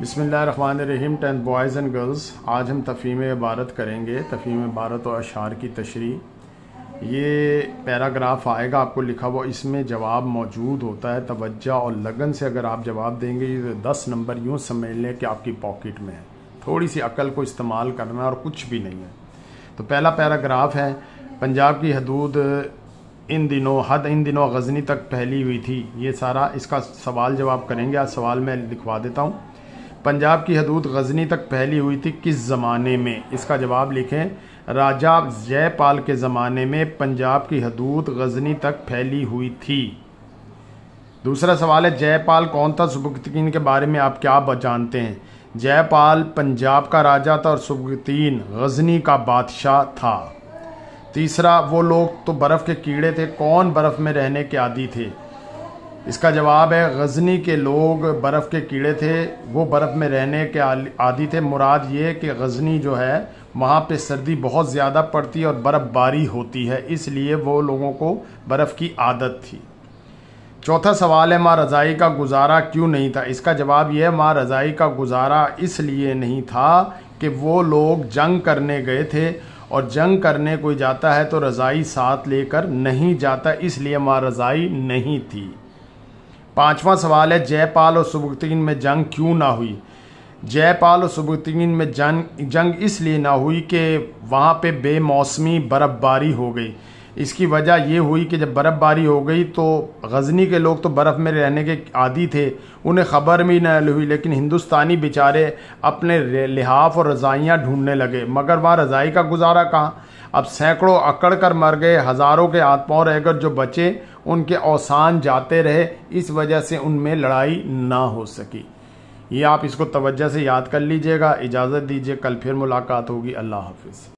बसमीम tenth boys and girls आज हम तफ़ीम इबारत करेंगे तफ़ीम इबारत और अशार की तशरी ये पैराग्राफ आएगा आपको लिखा हुआ इसमें जवाब मौजूद होता है तोज्जह और लगन से अगर आप जवाब देंगे तो दस नंबर यूँ समझ लें कि आपकी पॉकेट में है थोड़ी सी अकल को इस्तेमाल करना और कुछ भी नहीं है तो पहला पैराग्राफ है पंजाब की हदूद इन दिनों हद इन दिनों गजनी तक फैली हुई थी ये सारा इसका सवाल जवाब करेंगे आज सवाल मैं लिखवा देता हूँ पंजाब की हदूद गजनी तक फैली हुई थी किस ज़माने में इसका जवाब लिखें राजा जयपाल के ज़माने में पंजाब की हदूद गजनी तक फैली हुई थी दूसरा सवाल है जयपाल कौन था सुबगतीन के बारे में आप क्या जानते हैं जयपाल पंजाब का राजा था और सुबगतीन गजनी का बादशाह था तीसरा वो लोग तो बर्फ़ के कीड़े थे कौन बर्फ़ में रहने के आदि थे इसका जवाब है गज़नी के लोग बर्फ़ के कीड़े थे वो बर्फ़ में रहने के आदि थे मुराद ये कि गज़नी जो है वहाँ पे सर्दी बहुत ज़्यादा पड़ती और बर्फ़बारी होती है इसलिए वो लोगों को बर्फ़ की आदत थी चौथा सवाल है माँ रज़ाई का गुजारा क्यों नहीं था इसका जवाब यह है माँ रज़ाई का गुजारा इसलिए नहीं था कि वो लोग जंग करने गए थे और जंग करने कोई जाता है तो रज़ाई साथ लेकर नहीं जाता इसलिए माँ रज़ाई नहीं थी पांचवा सवाल है जयपाल और सुबुद्दीन में जंग क्यों ना हुई जयपाल और सुबुद्दीन में जंग जंग इसलिए ना हुई कि वहाँ पे बेमौसमी बर्फ़बारी हो गई इसकी वजह ये हुई कि जब बर्फ़बारी हो गई तो गज़नी के लोग तो बर्फ़ में रहने के आदि थे उन्हें ख़बर भी न हुई लेकिन हिंदुस्तानी बेचारे अपने लिहाफ और रज़ाइयाँ ढूंढने लगे मगर वहाँ रज़ाई का गुजारा कहाँ अब सैकड़ों अकड़ कर मर गए हज़ारों के आत्माओं रह कर जो बचे उनके औसान जाते रहे इस वजह से उनमें लड़ाई ना हो सकी ये आप इसको तवज्जो से याद कर लीजिएगा इजाज़त दीजिए कल फिर मुलाकात होगी अल्लाह हाफिज़